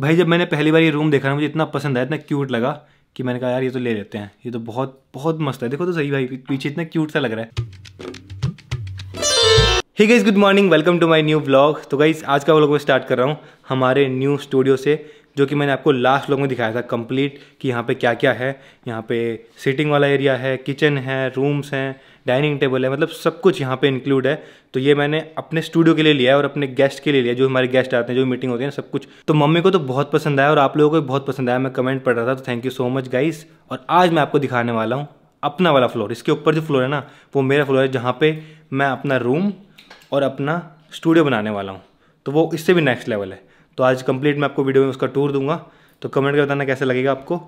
भाई जब मैंने पहली बार ये रूम देखा ना मुझे इतना पसंद आया इतना क्यूट लगा कि मैंने कहा यार ये तो ले लेते हैं ये तो बहुत बहुत मस्त है देखो तो सही भाई पीछे इतना क्यूट सा लग रहा है ही guys good morning welcome to my new blog तो गाइज आज का ब्लॉग मैं स्टार्ट कर रहा हूँ हमारे न्यू स्टूडियो से जो कि मैंने आपको लास्ट लोग में दिखाया था कंप्लीट कि यहाँ पे क्या क्या है यहाँ पे सीटिंग वाला एरिया है किचन है रूम्स हैं डाइनिंग टेबल है मतलब सब कुछ यहाँ पे इंक्लूड है तो ये मैंने अपने स्टूडियो के लिए लिया है और अपने गेस्ट के लिए लिया जो हमारे गेस्ट आते हैं जो मीटिंग होती है ना सब कुछ तो मम्मी को तो बहुत पसंद आया और आप लोगों को भी बहुत पसंद आया मैं कमेंट पढ़ रहा था तो thank you so much guys और आज मैं आपको दिखाने वाला हूँ अपना वाला फ्लोर इसके ऊपर जो फ्लोर है ना वो मेरा फ्लोर है जहाँ पे मैं अपना रूम और अपना स्टूडियो बनाने वाला हूँ तो वो इससे भी नेक्स्ट लेवल है तो आज कंप्लीट मैं आपको वीडियो में उसका टूर दूंगा तो कमेंट कर बताना कैसा लगेगा आपको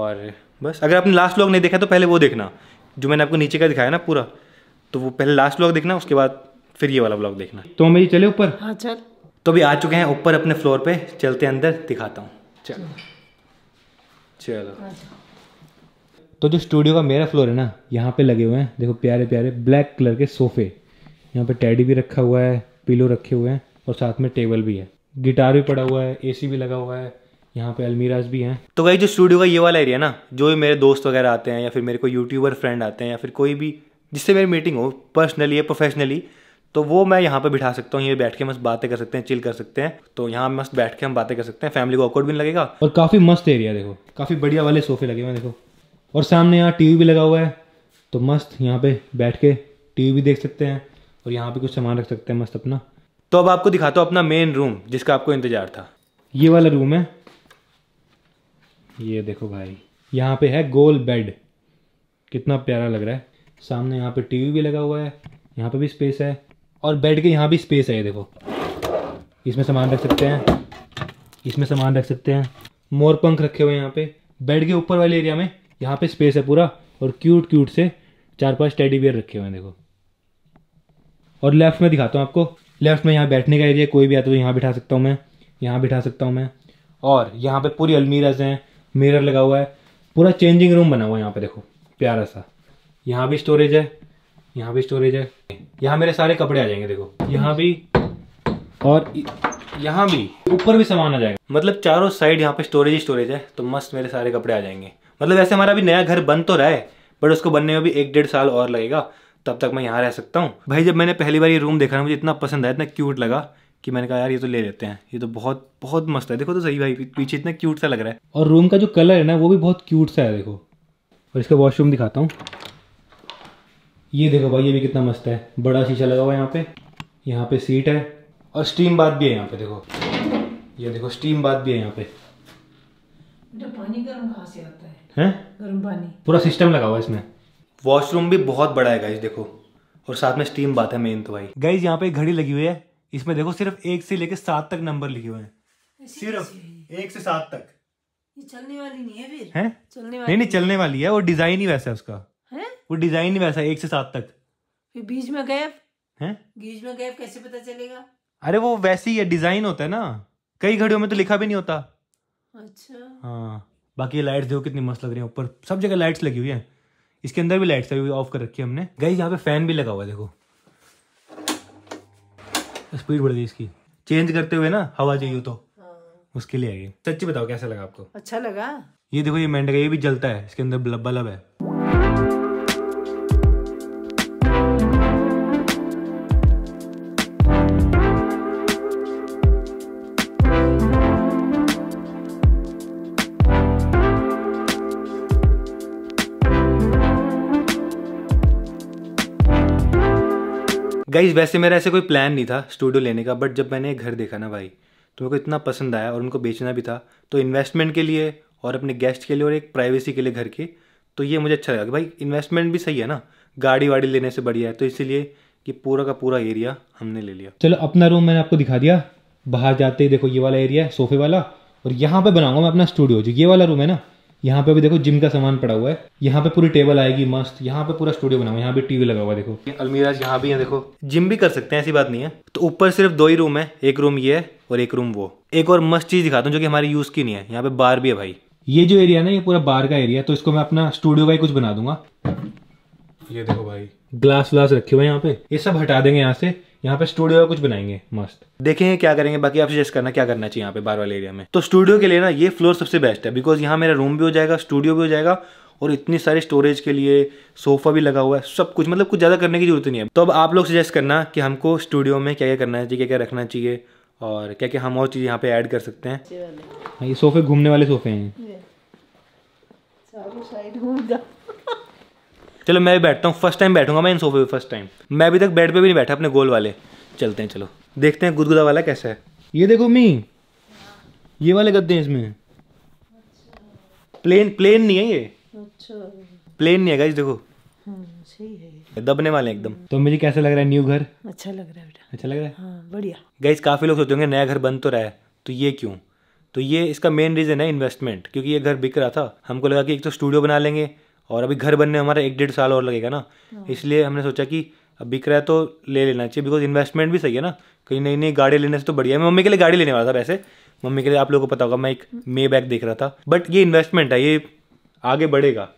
और बस अगर आपने लास्ट ब्लॉग नहीं देखा तो पहले वो देखना जो मैंने आपको नीचे का दिखाया ना पूरा तो वो पहले लास्ट ब्लॉग देखना उसके बाद फिर ये वाला ब्लॉग देखना तो मेरी चले ऊपर हाँ चल तो अभी आ चुके हैं ऊपर अपने फ्लोर पे चलते अंदर दिखाता हूँ चलो चलो हाँ, तो जो स्टूडियो का मेरा फ्लोर है ना यहाँ पे लगे हुए हैं देखो प्यारे प्यारे ब्लैक कलर के सोफे यहाँ पे टैडी भी रखा हुआ है पिलो रखे हुए हैं और साथ में टेबल भी है गिटार भी पड़ा हुआ है एसी भी लगा हुआ है यहाँ पे अलमीराज भी हैं तो भाई जो स्टूडियो का ये वाला एरिया ना जो भी मेरे दोस्त वगैरह आते हैं या फिर मेरे को यूट्यूबर फ्रेंड आते हैं या फिर कोई भी जिससे मेरी मीटिंग हो पर्सनली या प्रोफेशनली तो वो मैं यहाँ पे बिठा सकता हूँ ये बैठ के मस्त बातें कर सकते हैं चिल कर सकते हैं तो यहाँ मस्त बैठ के हम बातें कर सकते हैं फैमिली को ऑकवर्ड भी लगेगा और काफ़ी मस्त एरिया देखो काफ़ी बढ़िया वाले सोफे लगे हुए हैं देखो और सामने यहाँ टीवी भी लगा हुआ है तो मस्त यहाँ पे बैठ के टीवी भी देख सकते हैं और यहाँ पे कुछ सामान रख सकते हैं मस्त अपना तो अब आपको दिखाता हूँ अपना मेन रूम जिसका आपको इंतज़ार था ये वाला रूम है ये देखो भाई यहाँ पे है गोल बेड कितना प्यारा लग रहा है सामने यहाँ पे टीवी भी लगा हुआ है यहाँ पे भी स्पेस है और बेड के यहाँ भी स्पेस है ये देखो इसमें सामान रख सकते हैं इसमें सामान रख सकते हैं मोर पंख रखे हुए हैं यहाँ पे बेड के ऊपर वाले एरिया में यहाँ पे स्पेस है पूरा और क्यूट क्यूट से चार पांच टेडी बियर रखे हुए हैं देखो और लेफ्ट में दिखाता हूँ आपको लेफ्ट में यहाँ बैठने का एरिया कोई भी आता तो यहाँ बिठा सकता हूँ मैं यहाँ बिठा सकता हूँ मैं और यहाँ पे पूरी अलमीराज हैं मिरर लगा हुआ है पूरा चेंजिंग रूम बना हुआ है यहाँ पे देखो प्यारा सा यहाँ भी स्टोरेज है यहाँ भी स्टोरेज है यहाँ मेरे सारे कपड़े आ जाएंगे देखो यहाँ भी और यहाँ भी ऊपर भी सामान आ जाएगा मतलब चारों साइड यहाँ पे स्टोरेज ही स्टोरेज है तो मस्त मेरे सारे कपड़े आ जाएंगे मतलब ऐसे हमारा अभी नया घर बन तो रहा है बट उसको बनने में भी एक डेढ़ साल और लगेगा तब तक मैं यहाँ रह सकता हूँ भाई जब मैंने पहली बार ये रूम देखा ना मुझे इतना पसंद आया इतना क्यूट लगा कि मैंने कहा यार ये तो ले लेते हैं ये तो बहुत बहुत मस्त है देखो तो सही भाई पीछे इतना क्यूट सा लग रहा है और रूम का जो कलर है ना वो भी बहुत क्यूट सा है देखो और इसका वॉशरूम दिखाता हूँ ये देखो भाई ये भी कितना मस्त है बड़ा शीशा लगा हुआ है यहाँ पे यहाँ पे सीट है और स्टीम बाथ भी है यहाँ पे देखो ये देखो स्टीम बाथ भी है यहाँ पे पानी गर्म कहाँ से आता है, है? गर्म पानी पूरा सिस्टम लगा हुआ है इसमें वॉशरूम भी बहुत बड़ा है गाइज देखो और साथ में स्टीम बात है मेन तो भाई गाइज यहाँ पे घड़ी लगी हुई है इसमें देखो सिर्फ एक से लेकर सात तक नंबर लिखे हुए हैं सिर्फ एक से सात तक ये चलने वाली नहीं है फिर है चलने वाली नहीं नहीं चलने वाली है वो डिजाइन ही वैसा है उसका है वो डिजाइन ही वैसा है एक से सात तक फिर बीच में गैप है बीच में गैप कैसे पता चलेगा अरे वो वैसे ही है डिजाइन होता है ना कई घड़ियों में तो लिखा भी नहीं होता अच्छा हाँ बाकी लाइट्स देखो कितनी मस्त लग रही है ऊपर सब जगह लाइट्स लगी हुई है इसके अंदर भी लाइट्स अभी ऑफ कर रखी है हमने गई यहाँ पे फैन भी लगा हुआ है देखो स्पीड बढ़ गई इसकी चेंज करते हुए ना हवा चाहिए तो हाँ। उसके लिए आएगी सच्ची बताओ कैसा लगा आपको अच्छा लगा ये देखो ये मेंढक ये भी जलता है इसके अंदर बल्ब बल्ब है गाइज वैसे मेरा ऐसे कोई प्लान नहीं था स्टूडियो लेने का बट जब मैंने घर देखा ना भाई तो मेरे को इतना पसंद आया और उनको बेचना भी था तो इन्वेस्टमेंट के लिए और अपने गेस्ट के लिए और एक प्राइवेसी के लिए घर के तो ये मुझे अच्छा लगा कि भाई इन्वेस्टमेंट भी सही है ना गाड़ी वाड़ी लेने से बढ़िया है तो इसीलिए कि पूरा का पूरा एरिया हमने ले लिया चलो अपना रूम मैंने आपको दिखा दिया बाहर जाते ही देखो ये वाला एरिया है सोफे वाला और यहाँ पे बनाऊंगा मैं अपना स्टूडियो जो ये वाला रूम है ना यहाँ पे भी देखो जिम का सामान पड़ा हुआ है यहाँ पे पूरी टेबल आएगी मस्त यहाँ पे पूरा स्टूडियो बना हुआ है यहाँ पे टीवी लगा हुआ देखो अलमीराज यहाँ भी है देखो जिम भी कर सकते हैं ऐसी बात नहीं है तो ऊपर सिर्फ दो ही रूम है एक रूम ये है और एक रूम वो एक और मस्त चीज दिखाता हूँ जो कि हमारी यूज की नहीं है यहाँ पे बार भी है भाई ये जो एरिया ना ये पूरा बार का एरिया तो इसको मैं अपना स्टूडियो का ही कुछ बना दूंगा ये देखो भाई ग्लास व्लास रखे हुए यहाँ पे ये सब हटा देंगे यहाँ से यहाँ पे स्टूडियो का कुछ बनाएंगे मस्त देखेंगे क्या करेंगे बाकी आप सजेस्ट करना क्या करना चाहिए यहाँ पे बार वाले एरिया में तो स्टूडियो के लिए ना ये फ्लोर सबसे बेस्ट है बिकॉज यहाँ मेरा रूम भी हो जाएगा स्टूडियो भी हो जाएगा और इतनी सारी स्टोरेज के लिए सोफा भी लगा हुआ है सब कुछ मतलब कुछ ज़्यादा करने की जरूरत नहीं है तो अब आप लोग सजेस्ट करना कि हमको स्टूडियो में क्या क्या करना चाहिए क्या क्या रखना चाहिए और क्या क्या हम और चीज़ यहाँ पे ऐड कर सकते हैं हाँ, ये सोफे घूमने वाले सोफे हैं चलो मैं भी बैठता हूँ फर्स्ट टाइम बैठूंगा मैं इन सोफे पे फर्स्ट टाइम मैं अभी तक बेड पे भी नहीं बैठा अपने गोल वाले चलते हैं चलो देखते हैं गुदगुदा वाला कैसा है ये देखो मी ये वाले गद्दे हैं इसमें प्लेन प्लेन नहीं है ये प्लेन अच्छा। नहीं है गाइस देखो हाँ, दबने वाले एकदम तो मुझे कैसे लग रहा है न्यू घर अच्छा लग रहा है बेटा अच्छा लग रहा है हाँ, बढ़िया गाइस काफी लोग सोचते होंगे नया घर बन तो रहा है तो ये क्यों तो ये इसका मेन रीजन है इन्वेस्टमेंट क्योंकि ये घर बिक रहा था हमको लगा कि एक तो स्टूडियो बना लेंगे और अभी घर बनने में हमारा एक डेढ़ साल और लगेगा ना हाँ। इसलिए हमने सोचा कि अब बिक रहा है तो ले लेना चाहिए बिकॉज इन्वेस्टमेंट भी सही है ना कहीं नई नई गाड़ी लेने से तो बढ़िया मैं मम्मी के लिए गाड़ी लेने वाला था वैसे मम्मी के लिए आप लोगों को पता होगा मैं एक मे हम्म। बैग देख रहा था बट ये इन्वेस्टमेंट है ये आगे बढ़ेगा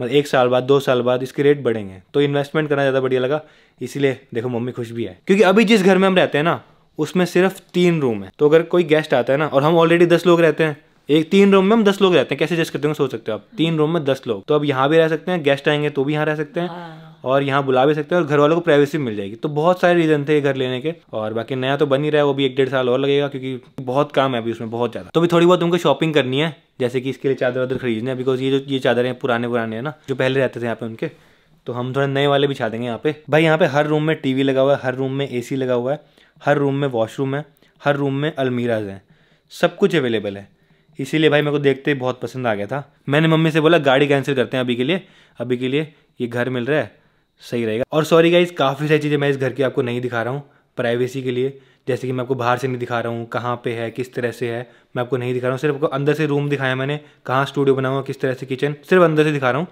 मतलब एक साल बाद दो साल बाद इसके रेट बढ़ेंगे तो इन्वेस्टमेंट करना ज़्यादा बढ़िया लगा इसीलिए देखो मम्मी खुश भी है क्योंकि अभी जिस घर में हम रहते हैं ना उसमें सिर्फ तीन रूम है तो अगर कोई गेस्ट आता है ना और हम ऑलरेडी दस लोग रहते हैं एक तीन रूम में हम दस लोग रहते हैं कैसे जस्ट करते हैं सोच सकते हो आप तीन रूम में दस लोग तो अब यहाँ भी रह सकते हैं गेस्ट आएंगे तो भी यहाँ रह सकते हैं हाँ। और यहाँ बुला भी सकते हैं और घर वालों को प्राइवेसी मिल जाएगी तो बहुत सारे रीजन थे घर लेने के और बाकी नया तो बन ही रहा है वो भी एक डेढ़ साल और लगेगा क्योंकि बहुत काम है अभी उसमें बहुत ज़्यादा तो भी थोड़ी बहुत तुमको शॉपिंग करनी है जैसे कि इसके लिए चादर वादर खरीदने बिकॉज ये जो ये चादर है पुराने पुराने हैं ना जो पहले रहते थे यहाँ पे उनके तो हम थोड़े नए वाले भी छा देंगे यहाँ पे भाई यहाँ पे हर रूम में टीवी लगा हुआ है हर रूम में एसी लगा हुआ है हर रूम में वॉशरूम है हर रूम में अलमीराज हैं सब कुछ अवेलेबल है इसीलिए भाई मेरे को देखते बहुत पसंद आ गया था मैंने मम्मी से बोला गाड़ी कैंसिल करते हैं अभी के लिए अभी के लिए ये घर मिल रहा है सही रहेगा और सॉरी गाइज काफ़ी सारी चीज़ें मैं इस घर की आपको नहीं दिखा रहा हूँ प्राइवेसी के लिए जैसे कि मैं आपको बाहर से नहीं दिखा रहा हूँ कहाँ पे है किस तरह से है मैं आपको नहीं दिखा रहा हूँ सिर्फ आपको अंदर से रूम दिखाया मैंने कहाँ स्टूडियो बना हुआ किस तरह से किचन सिर्फ अंदर से दिखा रहा हूँ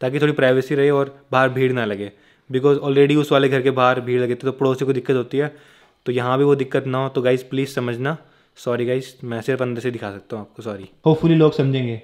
ताकि थोड़ी प्राइवेसी रहे और बाहर भीड़ ना लगे बिकॉज ऑलरेडी उस वाले घर के बाहर भीड़ लगे तो पड़ोसी को दिक्कत होती है तो यहाँ भी वो दिक्कत ना हो तो गाइज़ प्लीज़ समझना सॉरी गाइज मैं सिर्फ अंदर से दिखा सकता हूँ आपको सॉरी होपफुली लोग समझेंगे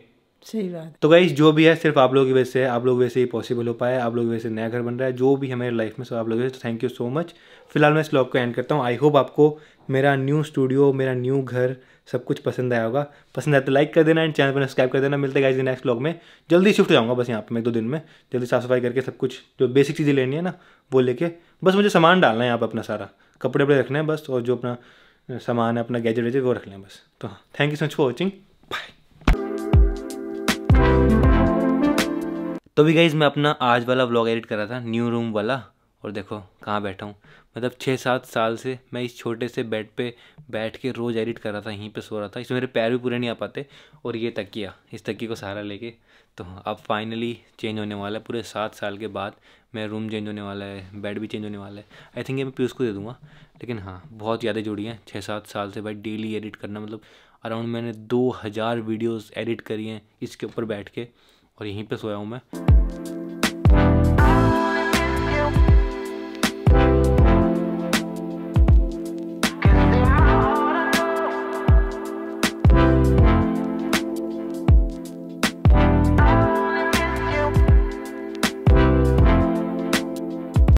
सही बात तो गाइज जो भी है सिर्फ आप लोगों की वजह से आप लोग वैसे ही पॉसिबल हो पाया आप लोग वैसे नया घर बन रहा है जो भी हमारे लाइफ में सब आप लोग वैसे थैंक यू सो मच फिलहाल मैं इस ब्लॉग को एंड करता हूँ आई होप आपको मेरा न्यू स्टूडियो मेरा न्यू घर सब कुछ पसंद आया होगा पसंद आया तो लाइक कर देना एंड चैनल पर सब्सक्राइब कर देना मिलते गाइज नेक्स्ट ब्लॉग में जल्दी शिफ्ट जाऊँगा बस यहाँ पर मैं दो दिन में जल्दी साफ सफाई करके सब कुछ जो बेसिक चीज़ें लेनी है ना वो लेके बस मुझे सामान डालना है यहाँ पर अपना सारा कपड़े वपड़े रखना है बस और जो अपना सामान अपना गैजेट वैजेट वो रख लें बस तो thank you so much for watching bye तो भी गाइज मैं अपना आज वाला व्लॉग एडिट कर रहा था न्यू रूम वाला और देखो कहाँ बैठा हूँ मतलब छः सात साल से मैं इस छोटे से बेड पे बैठ के रोज़ एडिट कर रहा था यहीं पे सो रहा था इसमें मेरे पैर भी पूरे नहीं आ पाते और ये तकिया इस तकिए को सहारा लेके तो अब फाइनली चेंज होने वाला है पूरे सात साल के बाद मेरा रूम चेंज होने वाला है बेड भी चेंज होने वाला है आई थिंक ये मैं पीयूष को दे दूँगा लेकिन हाँ बहुत ज़्यादा जुड़ी हैं छः सात साल से भाई डेली एडिट करना मतलब अराउंड मैंने दो हज़ार वीडियोज़ एडिट करी हैं इसके ऊपर बैठ के और यहीं पर सोया हूँ मैं